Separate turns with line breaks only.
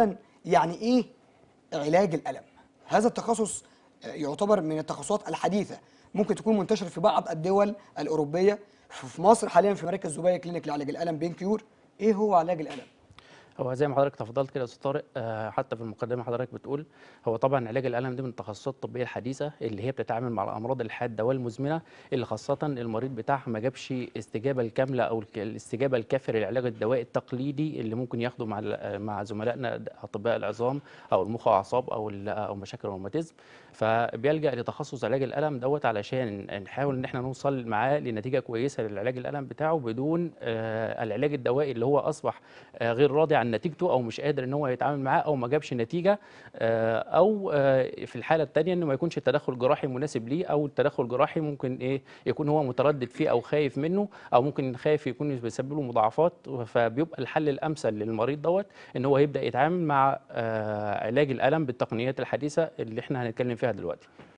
اولا يعني ايه علاج الالم هذا التخصص يعتبر من التخصصات الحديثه ممكن تكون منتشر في بعض الدول الاوروبيه في مصر حاليا في مركز زبية كلينيك لعلاج الالم بين كيور ايه هو علاج الالم
هو زي ما حضرتك تفضلت كده يا استاذ طارق آه، حتى في المقدمه حضرتك بتقول هو طبعا علاج الالم ده من التخصصات الطبيه الحديثه اللي هي بتتعامل مع الامراض الحاده والمزمنه اللي خاصه المريض بتاعها ما جابش استجابه الكامله او الاستجابه الكافيه للعلاج الدوائي التقليدي اللي ممكن ياخده مع مع زملائنا اطباء العظام او المخ واعصاب او او مشاكل الروماتيزم فبيلجا لتخصص علاج الالم دوت علشان نحاول ان احنا نوصل معاه لنتيجه كويسه للعلاج الالم بتاعه بدون آه، العلاج الدوائي اللي هو اصبح آه، غير راضي عن نتيجته او مش قادر ان هو يتعامل معاه او ما جابش نتيجه آه، او آه، في الحاله الثانيه انه ما يكونش التدخل الجراحي مناسب ليه او التدخل الجراحي ممكن ايه يكون هو متردد فيه او خايف منه او ممكن خايف يكون بيسبب له مضاعفات فبيبقى الحل الامثل للمريض دوت ان هو يبدا يتعامل مع آه، علاج الالم بالتقنيات الحديثه اللي احنا هنتكلم فيها دلوقتي